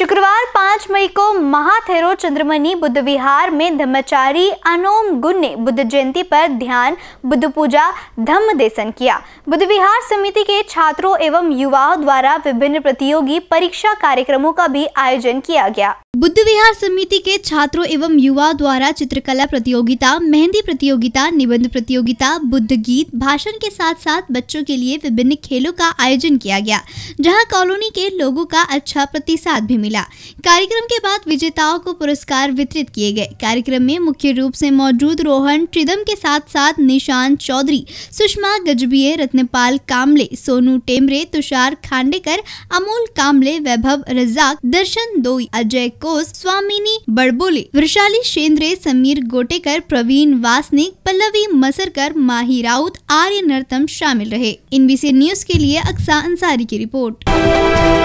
शुक्रवार 5 मई को महाथेरो चंद्रमणि बुद्ध विहार में धर्मचारी अनोम गुण ने बुद्ध जयंती पर ध्यान बुद्ध पूजा धम्म देशन किया बुद्ध विहार समिति के छात्रों एवं युवाओं द्वारा विभिन्न प्रतियोगी परीक्षा कार्यक्रमों का भी आयोजन किया गया बुद्ध विहार समिति के छात्रों एवं युवा द्वारा चित्रकला प्रतियोगिता मेहंदी प्रतियोगिता निबंध प्रतियोगिता बुद्ध गीत भाषण के साथ साथ बच्चों के लिए विभिन्न खेलों का आयोजन किया गया जहां कॉलोनी के लोगों का अच्छा प्रतिसाद भी मिला मिला कार्यक्रम के बाद विजेताओं को पुरस्कार वितरित किए गए कार्यक्रम में मुख्य रूप से मौजूद रोहन ट्रिदम के साथ साथ निशान चौधरी सुषमा गजबीय रत्नपाल कामले सोनू टेमरे तुषार खांडेकर अमोल कामले वैभव रजाक दर्शन दोई अजय कोस स्वामिनी बड़बोले वृशाली शेंद्रे समीर गोटेकर प्रवीण वासनिक पल्लवी मसरकर माही राउत आर्य नर्तम शामिल रहे इन न्यूज के लिए अक्सा अंसारी की रिपोर्ट